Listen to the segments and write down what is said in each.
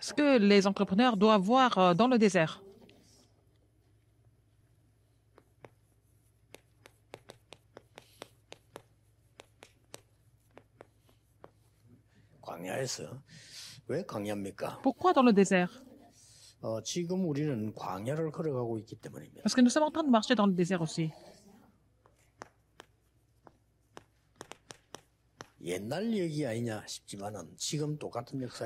Ce que les entrepreneurs doivent voir euh, dans le désert. Pourquoi dans le désert Parce que nous sommes en train de marcher dans le désert aussi.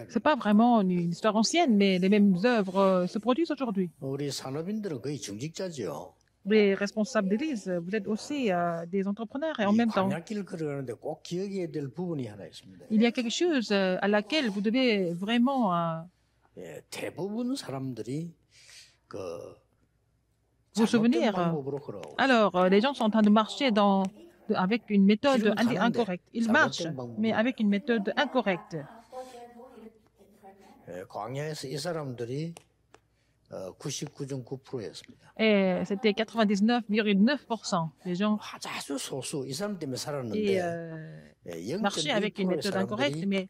C'est pas vraiment une histoire ancienne, mais les mêmes œuvres euh, se produisent aujourd'hui. Les responsables d'église, vous êtes aussi euh, des entrepreneurs et en même temps, il y a quelque chose euh, à laquelle vous devez vraiment. Euh, vous souvenir. Alors, les gens sont en train de marcher dans avec une méthode incorrecte. Il marche, mais avec une méthode incorrecte. Et c'était 99,9% des gens qui marchaient avec une méthode incorrecte, mais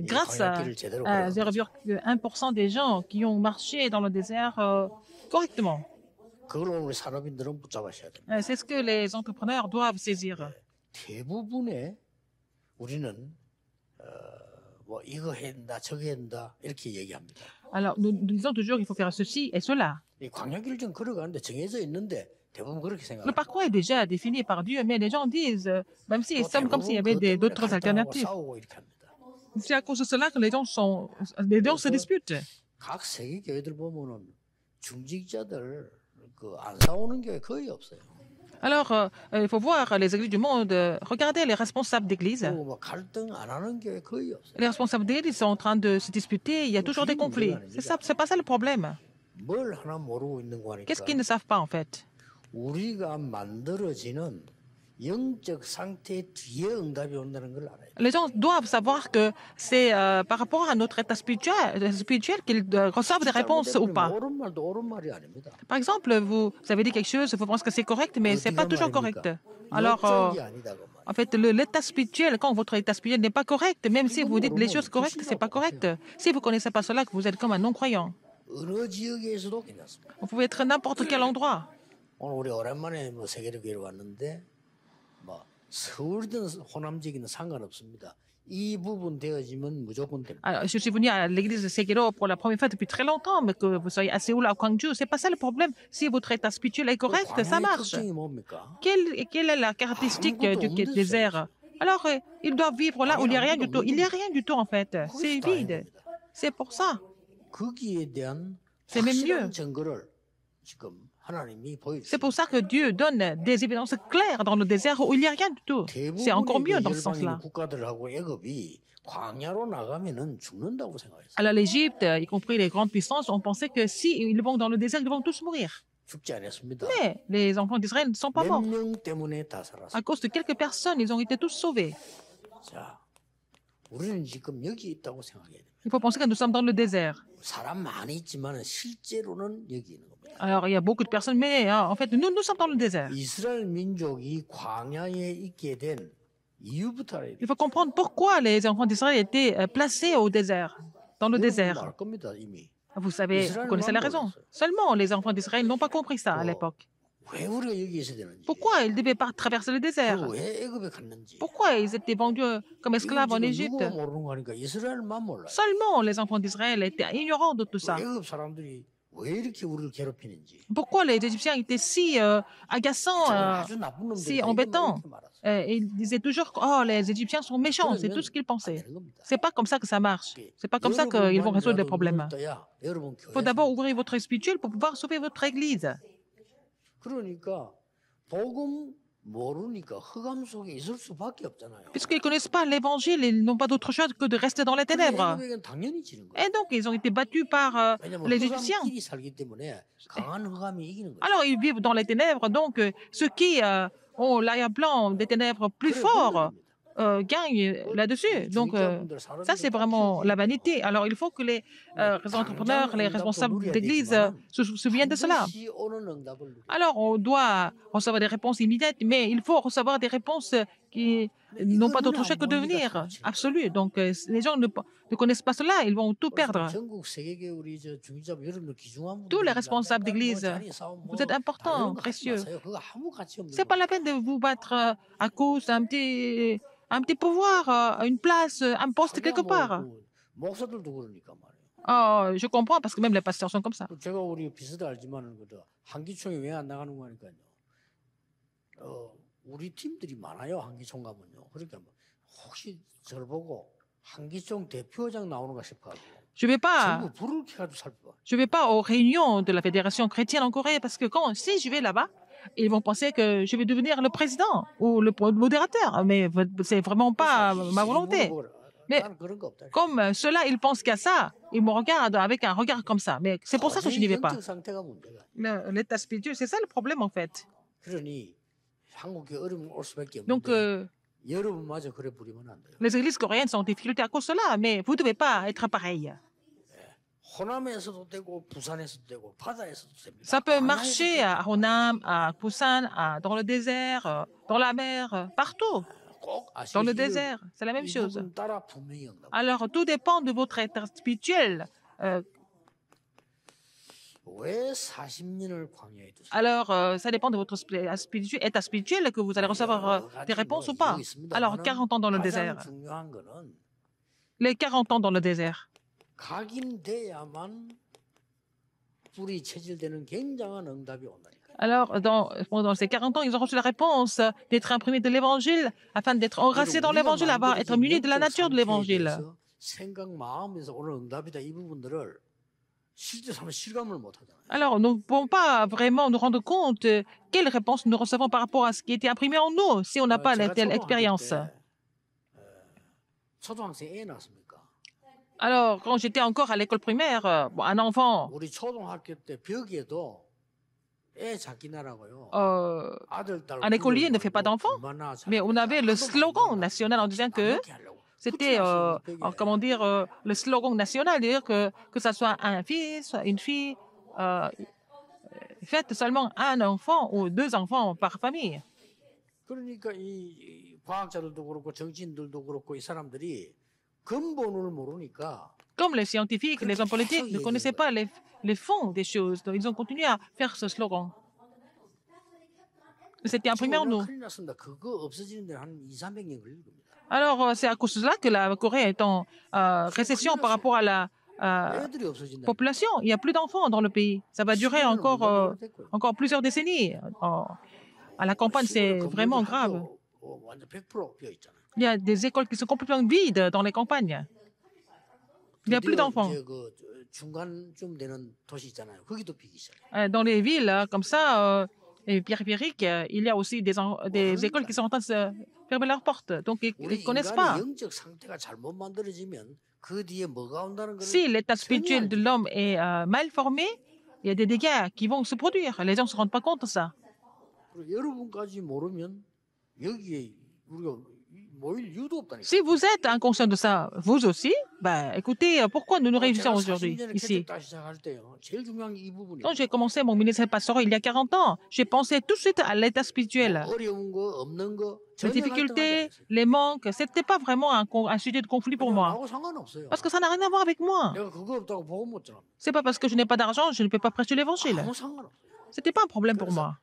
grâce à, 0,1% des gens qui ont marché dans le désert euh, correctement. C'est ce que les entrepreneurs doivent saisir. Alors nous, disons toujours qu'il faut faire ceci et cela. Le parcours est déjà défini par Dieu, mais les gens disent même si semble comme s'il y avait d'autres alternatives. C'est à cause de cela que les gens les se disputent. Alors, euh, il faut voir les églises du monde. Euh, regardez les responsables d'église. Les responsables d'église sont en train de se disputer. Il y a toujours des conflits. C'est pas ça le problème. Qu'est-ce qu'ils ne savent pas en fait? Les gens doivent savoir que c'est euh, par rapport à notre état spirituel, euh, qu'ils euh, reçoivent des réponses ou pas. Par exemple, vous, avez dit quelque chose, vous pensez que c'est correct, mais ce n'est pas toujours correct. Alors, en fait, l'état spirituel, quand votre état spirituel n'est pas correct, même si vous dites les choses correctes, ce n'est pas correct. Si vous ne connaissez pas cela, vous êtes comme un non-croyant. Vous pouvez être n'importe quel endroit. Je suis à l'église de Sekiro pour la première fois depuis très longtemps, mais que vous soyez à Séoul ou à Gwangju, c'est pas ça le problème. Si votre état spirituel est correct, ça marche. Quelle, quelle est la caractéristique du désert Alors, euh, ils doivent vivre là où il n'y a rien du tout. Il n'y a rien du tout, en fait. C'est vide. C'est pour ça. C'est même mieux. C'est pour ça que Dieu donne des évidences claires dans le désert où il n'y a rien du tout. C'est encore mieux dans ce sens-là. Alors l'Égypte, y compris les grandes puissances, ont pensé que s'ils vont dans le désert, ils vont tous mourir. Mais les enfants d'Israël ne sont pas morts. À cause de quelques personnes, ils ont été tous sauvés. Il faut penser que nous sommes dans le désert. Alors, il y a beaucoup de personnes, mais hein, en fait, nous, nous sommes dans le désert. Il faut comprendre pourquoi les enfants d'Israël étaient euh, placés au désert, dans le désert. Ah, vous savez, vous connaissez la raison. Seulement, les enfants d'Israël n'ont pas compris ça à l'époque. Pourquoi ils devaient pas traverser le désert Pourquoi ils étaient vendus comme esclaves en Égypte Seulement les enfants d'Israël étaient ignorants de tout ça. Pourquoi les Égyptiens étaient si euh, agaçants, euh, si embêtants Ils disaient toujours que oh, les Égyptiens sont méchants, c'est tout ce qu'ils pensaient. Ce n'est pas comme ça que ça marche. ce n'est pas comme ça qu'ils vont résoudre des problèmes. Il faut d'abord ouvrir votre spirituel pour pouvoir sauver votre Église. Puisqu'ils ne connaissent pas l'évangile, ils n'ont pas d'autre choix que de rester dans les ténèbres. Et donc, ils ont été battus par euh, les Égyptiens. Alors, ils vivent dans les ténèbres, donc euh, ceux qui euh, ont l'air blanc des ténèbres plus fort euh, gagne là-dessus. Donc, euh, ça, c'est vraiment la vanité. Alors, il faut que les, euh, entrepreneurs, les responsables d'église hein. se souviennent de cela. Alors, on doit recevoir des réponses immédiates, mais il faut recevoir des réponses qui n'ont pas d'autre choix que de venir, absolu. Donc euh, les gens ne, ne, connaissent pas cela, ils vont tout perdre. Tous les responsables d'église, vous êtes importants, précieux. C'est pas la peine de vous battre euh, à cause d'un petit, un petit pouvoir, euh, une place, un poste quelque part. Oh, je comprends parce que même les pasteurs sont comme ça. Je vais pas. Je vais pas aux réunions de la fédération chrétienne en Corée parce que quand si je vais là-bas, ils vont penser que je vais devenir le président ou le modérateur. Mais c'est vraiment pas ma volonté. Mais comme cela, ils pensent qu'à ça, ils me regardent avec un regard comme ça. Mais c'est pour ah, ça que je n'y vais pas. L'état spirituel, c'est ça le problème en fait. Donc, euh, les églises coréennes sont en difficulté à cause de cela, mais vous ne devez pas être pareil. Ça peut marcher à Honam, à Busan, à, dans le désert, dans la mer, partout. Dans le désert, c'est la même chose. Alors, tout dépend de votre état spirituel. Euh, alors, euh, ça dépend de votre état spirituel que vous allez euh, recevoir euh, des réponses ou pas. Alors, 40 ans dans le désert. Les 40 ans dans le désert. Alors, dans, pendant ces 40 ans, ils ont reçu la réponse d'être imprimés de l'Évangile afin d'être enracés dans l'Évangile, d'être munis de la nature de l'Évangile. Alors, nous ne pouvons pas vraiment nous rendre compte euh, quelle réponse nous recevons par rapport à ce qui était imprimé en nous si on n'a euh, pas la telle expérience. Alors, quand j'étais encore à l'école primaire, euh, un enfant un écolier ne fait pas d'enfant, mais on avait le slogan national en disant que c'était, euh, comment dire, euh, le slogan national, dire que, que ce soit un fils, une fille, euh, faites seulement un enfant ou deux enfants par famille. Comme les scientifiques, les hommes politiques ne connaissaient pas les, les fonds des choses, ils ont continué à faire ce slogan. C'était imprimé en nous. Alors, euh, c'est à cause de cela que la Corée est en euh, récession par rapport à la euh, population. Il n'y a plus d'enfants dans le pays. Ça va durer encore, encore plusieurs décennies. Oh. à la campagne, c'est vraiment grave. Il y a des écoles qui sont complètement vides dans les campagnes. Il n'y a plus d'enfants. Dans les villes, comme ça, et périphériques, il y a aussi des, des écoles qui sont en train de se fermer leurs portes. Donc, ils ne connaissent pas. Si l'état spirituel de l'homme est mal formé, il y a des dégâts qui vont se produire. Les gens ne se rendent pas compte de ça. Si vous êtes inconscient de ça, vous aussi, ben, écoutez, euh, pourquoi nous nous oh, réunissons aujourd'hui ici Quand hein. j'ai commencé mon ministère pastoral il y a 40 ans, j'ai pensé tout de suite à l'état spirituel. Les difficultés, les manques, ce n'était pas vraiment un, un, sujet de conflit pour moi. Parce que ça n'a rien à voir avec moi. C'est pas parce que je n'ai pas d'argent, je ne peux pas prêcher l'évangile. C'était pas un problème pour moi.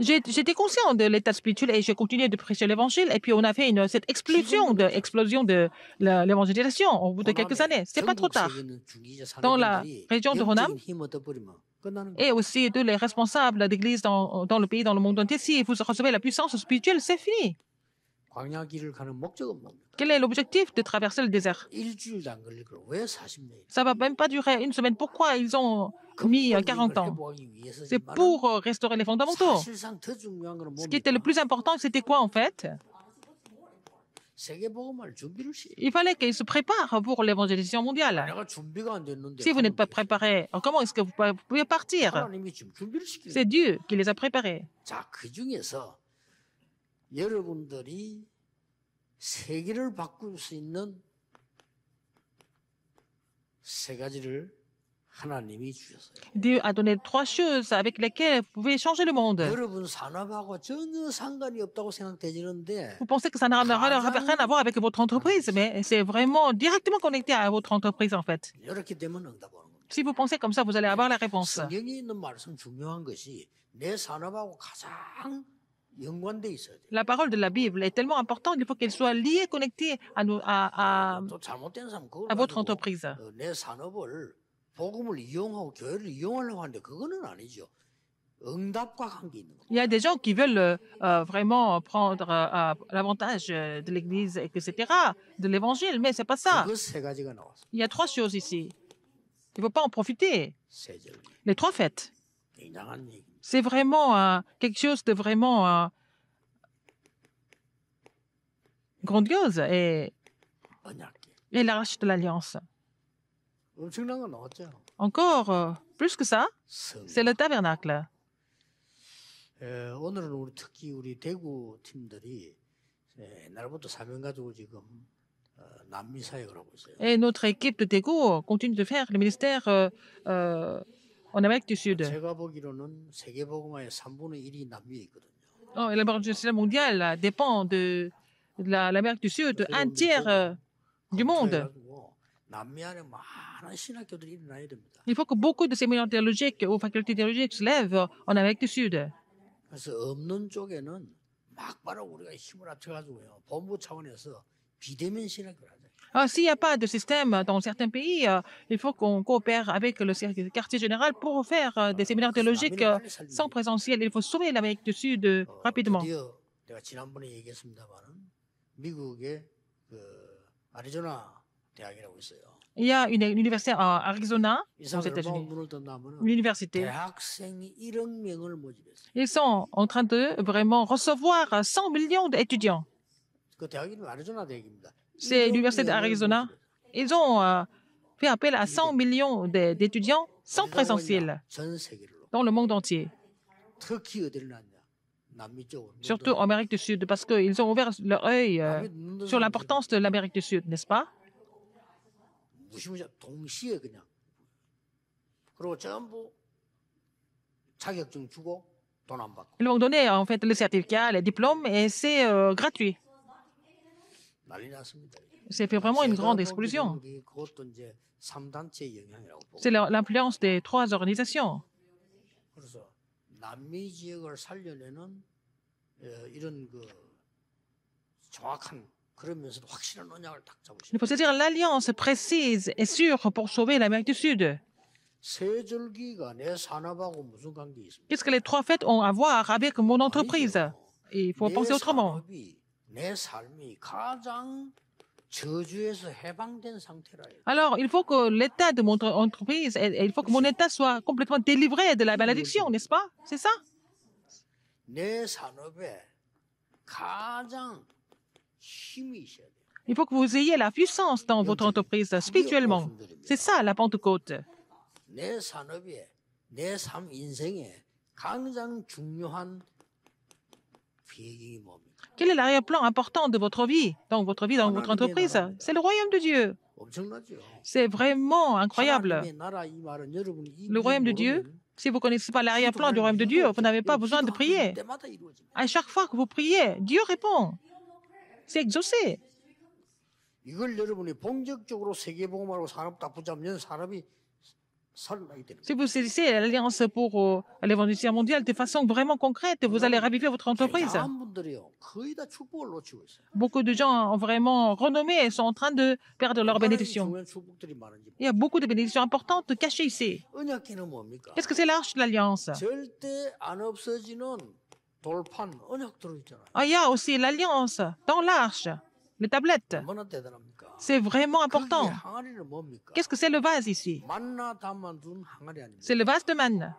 J'étais conscient de l'état spirituel et j'ai continué de prêcher l'évangile. Et puis, on a fait cette explosion de, explosion de l'évangélisation au bout de quelques années. C'est pas trop tard. Dans la région de Ronam et aussi tous les responsables d'église dans, dans le pays, dans le monde entier, si vous recevez la puissance spirituelle, c'est fini. Quel est l'objectif de traverser le désert Ça ne va même pas durer une semaine. Pourquoi ils ont mis 40 euh, ans C'est pour euh, restaurer les fondamentaux. Ce qui était le plus important, c'était quoi en fait il fallait qu'ils se préparent pour l'évangélisation mondiale. Si vous n'êtes pas préparé, euh, comment est-ce que vous pouvez partir C'est Dieu qui les a préparés. Dieu a donné trois choses avec lesquelles vous pouvez changer le monde. Vous pensez que ça n'a rien à voir avec votre entreprise, mais c'est vraiment directement connecté à votre entreprise en fait. Si vous pensez comme ça, vous allez avoir la réponse. La parole de la Bible est tellement importante, qu'il faut qu'elle soit liée, connectée à, nous, à, votre entreprise. Il y a des gens qui veulent euh, euh, vraiment prendre euh, l'avantage de l'Église, etc., de l'Évangile, mais ce n'est pas ça. Il y a trois choses ici. Il ne faut pas en profiter. Les trois fêtes. C'est vraiment quelque chose de vraiment grandiose et, et l'arrache de l'Alliance. Encore euh, plus que ça, c'est le tabernacle. Et notre équipe de Daegu continue de faire le ministère euh, euh, en Amérique du Sud. Oh, l'évangile mondiale dépend de, l'Amérique du Sud, un tiers du monde. Il faut que beaucoup de séminaires théologiques ou facultés théologiques se lèvent en Amérique du Sud. Ah, s'il n'y a pas de système dans certains pays, euh, il faut qu'on coopère avec le quartier général pour faire euh, des séminaires théologiques euh, sans présentiel. Il faut sauver l'Amérique du Sud oh, rapidement. Il y a une université à Arizona, aux États-Unis, une Ils sont en train de vraiment recevoir 100 millions d'étudiants c'est l'Université d'Arizona. Ils ont fait appel à 100 millions d'étudiants sans présentiel dans le monde entier, surtout en Amérique du Sud, parce qu'ils ont ouvert leur œil sur l'importance de l'Amérique du Sud, n'est-ce pas? Ils ont donné en fait le certificat, les diplômes, et c'est gratuit. C'est vraiment une grande explosion. C'est l'influence des trois organisations. Il faut se dire l'alliance précise et sûre pour sauver l'Amérique du Sud. Qu'est-ce que les trois fêtes ont à voir avec mon entreprise Il faut penser autrement. Alors, il faut que l'état de mon entreprise, il faut que mon état soit complètement délivré de la malédiction, n'est-ce pas C'est ça Il faut que vous ayez la puissance dans votre entreprise spirituellement. C'est ça la Pentecôte. Quel est l'arrière-plan important de votre vie, dans votre vie, dans votre entreprise euh, C'est le royaume de Dieu. C'est vraiment incroyable. Le royaume de Dieu, si vous ne connaissez pas l'arrière-plan du royaume de Dieu, vous n'avez pas besoin de prier. À chaque fois que vous priez, Dieu répond. C'est exaucé. Si vous saisissez l'Alliance pour euh, l'évangélisation mondiale de façon vraiment concrète, vous allez raviver votre entreprise. Beaucoup de gens ont vraiment renommé et sont en train de perdre leurs bénédictions. Il y a beaucoup de bénédictions importantes cachées ici. Qu'est-ce que c'est l'arche de l'Alliance ah, Il y a aussi l'Alliance dans l'arche, les tablettes. C'est vraiment important. Qu'est-ce que c'est le vase ici C'est le vase de manne.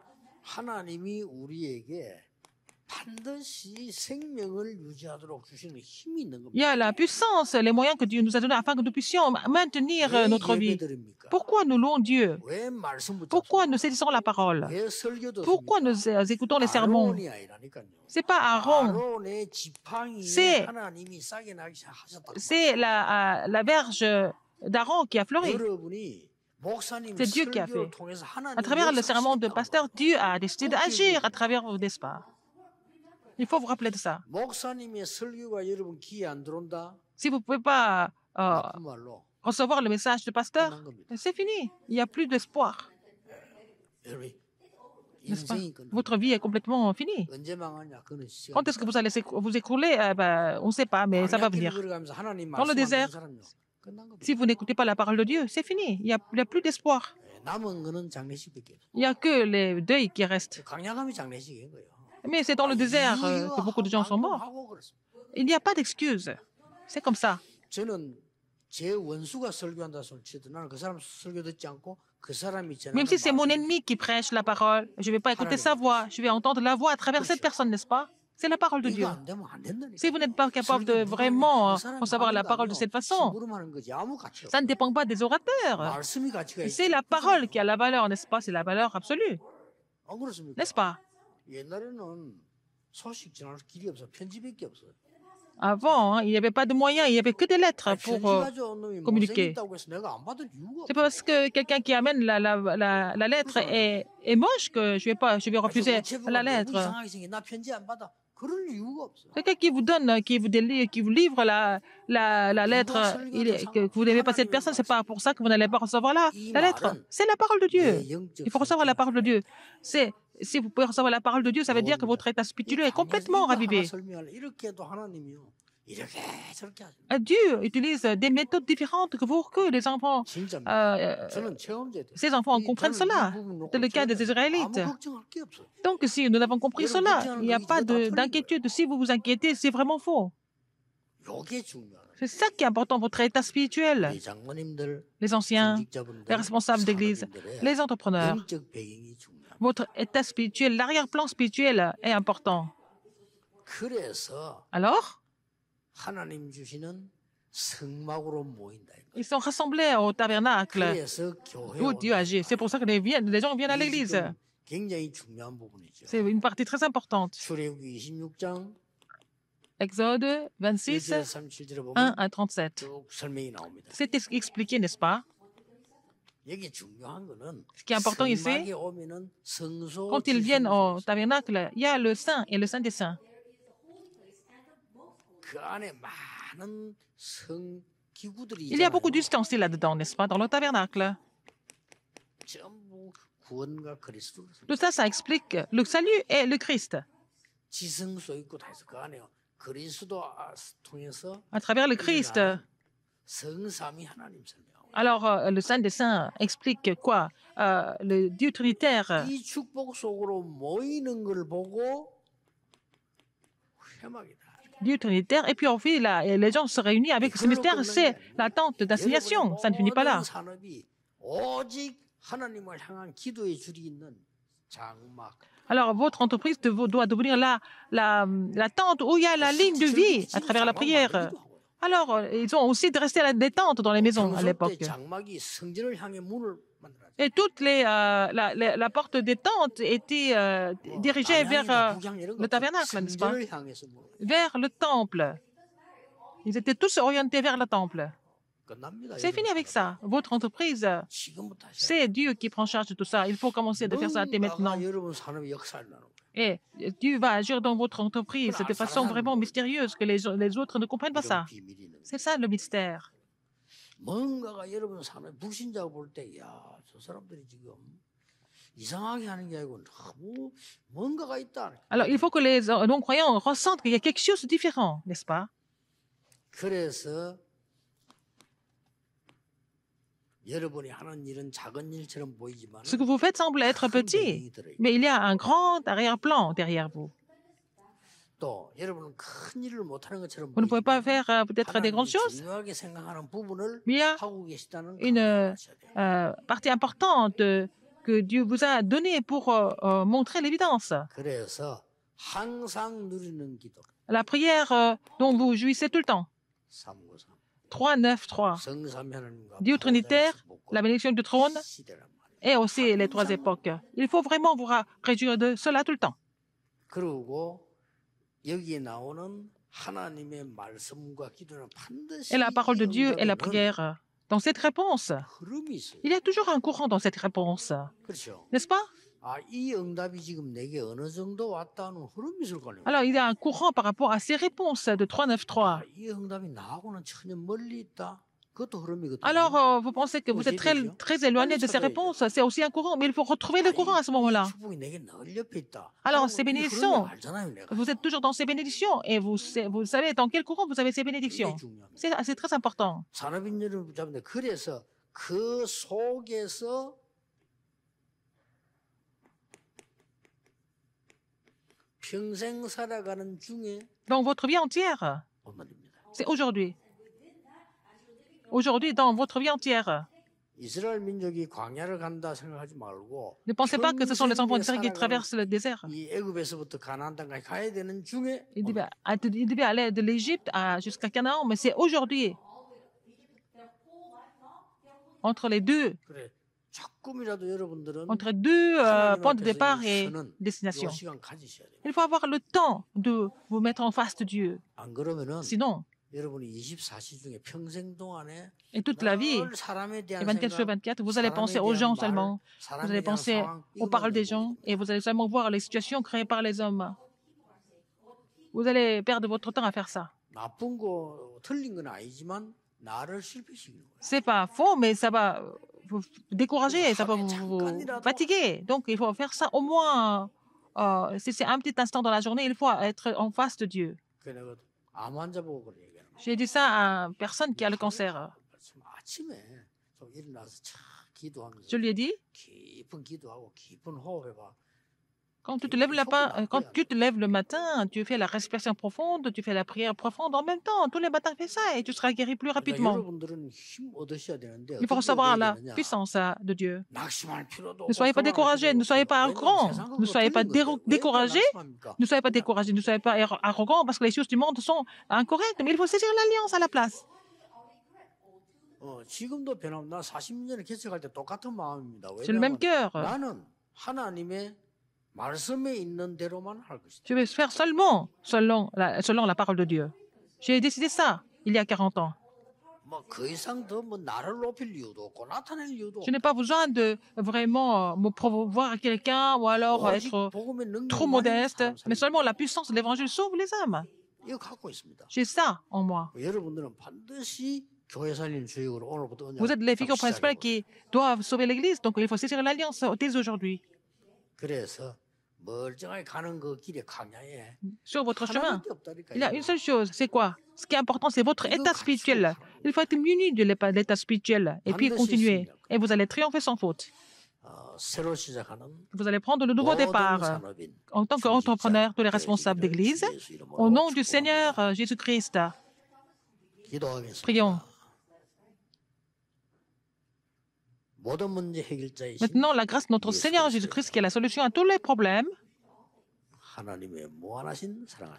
Il y a la puissance, les moyens que Dieu nous a donnés afin que nous puissions maintenir notre vie. Pourquoi nous louons Dieu Pourquoi nous saisissons la parole Pourquoi nous écoutons les sermons Ce n'est pas Aaron, c'est, c'est la, euh, la verge d'Aaron qui a fleuri. C'est Dieu qui a fait. À travers le serment de pasteur, Dieu a décidé d'agir à travers, vos espoirs. Il faut vous rappeler de ça. Si vous ne pouvez pas euh, recevoir le message du pasteur, c'est fini. Il n'y a plus d'espoir. Votre vie est complètement finie. Quand est-ce que vous allez vous écrouler eh ben, On ne sait pas, mais ça va venir. Dans le désert, si vous n'écoutez pas la parole de Dieu, c'est fini. Il n'y a, a, plus d'espoir. Il n'y a que les deuils qui restent. Mais c'est dans le désert euh, que beaucoup de gens sont morts. Il n'y a pas d'excuse. C'est comme ça. Même si c'est mon ennemi qui prêche la parole, je ne vais pas écouter sa voix, je vais entendre la voix à travers cette personne, n'est-ce pas C'est la parole de Dieu. Si vous n'êtes pas capable de vraiment savoir euh, la parole de cette façon, ça ne dépend pas des orateurs. C'est la parole qui a la valeur, n'est-ce pas C'est la valeur absolue. N'est-ce pas avant, il n'y avait pas de moyens, il n'y avait que des lettres pour communiquer. C'est parce que quelqu'un qui amène la, la, la, lettre est, est, moche que je vais, pas, je vais refuser la lettre. Quelqu'un qui vous donne, qui vous, qui vous livre la, la, la lettre, il est, que vous n'aimez pas cette personne, c'est pas pour ça que vous n'allez pas recevoir la, la lettre. C'est la parole de Dieu. Il faut recevoir la parole de Dieu. C'est si vous pouvez recevoir la parole de Dieu, ça veut dire que votre état spirituel est complètement ravivé. Euh, Dieu utilise des méthodes différentes que vous, que les enfants, euh, euh, ces enfants comprennent cela, C'est le cas des Israélites. Donc, si nous avons compris cela, il n'y a pas d'inquiétude. Si vous vous inquiétez, c'est vraiment faux. C'est ça qui est important, votre état spirituel. Les anciens, les responsables d'église, les entrepreneurs. Votre état spirituel, l'arrière-plan spirituel est important. Alors, ils sont rassemblés au tabernacle où Dieu agit. C'est pour ça que les, gens viennent à l'église. C'est une partie très importante. Exode 26, 1 à 37. C'est expliqué, n'est-ce pas? Ce qui est important ici, oh, quand ils viennent au tabernacle, il y a le Saint et le Saint des Saints. Bah, il y a beaucoup d'ustensiles là-dedans, n'est-ce pas, dans le tabernacle? Tout ça, ça explique le salut et le Christ à travers le Christ. Alors, euh, le Saint des Saints explique quoi euh, Le Dieu Trinitaire. Dieu Trinitaire, et puis en fait, les gens se réunissent avec ce mystère, c'est l'attente d'assignation. Ça ne finit pas là. Alors votre entreprise doit devenir la, la, tente où il y a la ligne de vie à travers la prière. Alors, ils ont aussi resté à la détente dans les maisons à l'époque. Et toute euh, les, la, porte des tentes était euh, dirigée vers euh, le tabernacle, n'est-ce pas Vers le temple. Ils étaient tous orientés vers le temple. C'est fini avec ça. Votre entreprise, c'est Dieu qui prend charge de tout ça. Il faut commencer à faire ça dès maintenant. Et Dieu va agir dans votre entreprise de façon vraiment mystérieuse que les, les autres ne comprennent pas ça. C'est ça le mystère. Alors, il faut que les non-croyants ressentent qu'il y a quelque chose de différent, n'est-ce pas? Ce que vous faites semble être petit, mais il y a un grand arrière-plan derrière vous. Vous ne pouvez pas faire euh, peut-être des grandes choses, mais il y a une euh, partie importante que Dieu vous a donnée pour euh, montrer l'évidence. La prière dont vous jouissez tout le temps. 3, 9, 3. Dieu trinitaire, la bénédiction du trône et aussi les trois époques. Il faut vraiment vous réduire de cela tout le temps. Et la parole de Dieu et la prière. Euh, dans cette réponse, il y a toujours un courant dans cette réponse. N'est-ce pas alors, il y a un courant par rapport à ces réponses de 393. Alors, euh, vous pensez que vous êtes très, très éloigné de ces réponses, c'est aussi un courant, mais il faut retrouver le courant à ce moment-là. Alors, ces bénédictions, vous êtes toujours dans ces bénédictions et vous, vous savez dans quel courant vous avez ces bénédictions. C'est très important. dans votre vie entière. C'est aujourd'hui. Aujourd'hui, dans votre vie entière. Ne pensez pas que ce sont les enfants d'Israël qui traversent le désert. Ils devaient, aller de l'Égypte jusqu'à Canaan, mais c'est aujourd'hui. Entre les deux entre deux euh, points de départ et destination. Il faut avoir le temps de vous mettre en face de Dieu. Sinon, et toute la vie, et 24 sur 24, vous allez penser aux gens seulement, vous allez penser aux paroles des gens et vous allez seulement voir les situations créées par les hommes. Vous allez perdre votre temps à faire ça. C'est pas faux, mais ça va vous décourager, ça va vous, fatiguer. Donc, il faut faire ça au moins, si c'est un petit instant dans la journée, il faut être en face de Dieu. J'ai dit ça à une personne qui a le cancer. Je lui ai dit, quand euh, tu te lèves le matin, tu fais la respiration profonde, tu fais la prière profonde en même temps. Tous les matins, fais ça et tu seras guéri plus rapidement. Il faut recevoir la puissance hein, de Dieu. Ne soyez pas découragés, ne soyez pas arrogants, ne soyez pas découragés, ne soyez pas découragés, ne soyez pas arrogants parce que les choses du monde sont incorrectes. Mais il faut saisir l'alliance à la place. C'est le même cœur. Je vais faire seulement selon la, parole de Dieu. J'ai décidé ça il y a 40 ans. Je n'ai pas besoin de vraiment euh, me promouvoir à quelqu'un ou alors être euh, trop modeste, mais seulement la puissance de l'évangile sauve les âmes. J'ai ça en moi. Vous êtes les figures principales qui doivent sauver l'Église, donc il faut saisir l'alliance dès aujourd'hui sur votre chemin. Il y a une seule chose, c'est quoi Ce qui est important, c'est votre état spirituel. Il faut être muni de l'état spirituel et puis continuer. Et vous allez triompher sans faute. Vous allez prendre le nouveau départ en tant qu'entrepreneur, tous les responsables d'église, au nom du Seigneur euh, Jésus-Christ. Prions. Maintenant, la grâce de notre Seigneur Jésus-Christ, qui est la solution à tous les problèmes,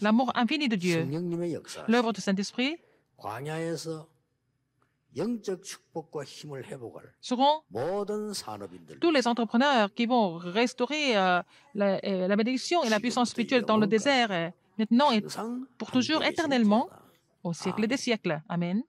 l'amour infini de Dieu, l'œuvre du Saint-Esprit, seront tous les entrepreneurs qui vont restaurer euh, la, euh, la, bénédiction et la puissance spirituelle dans le désert, euh, maintenant et pour toujours, éternellement, au siècle des siècles. Amen.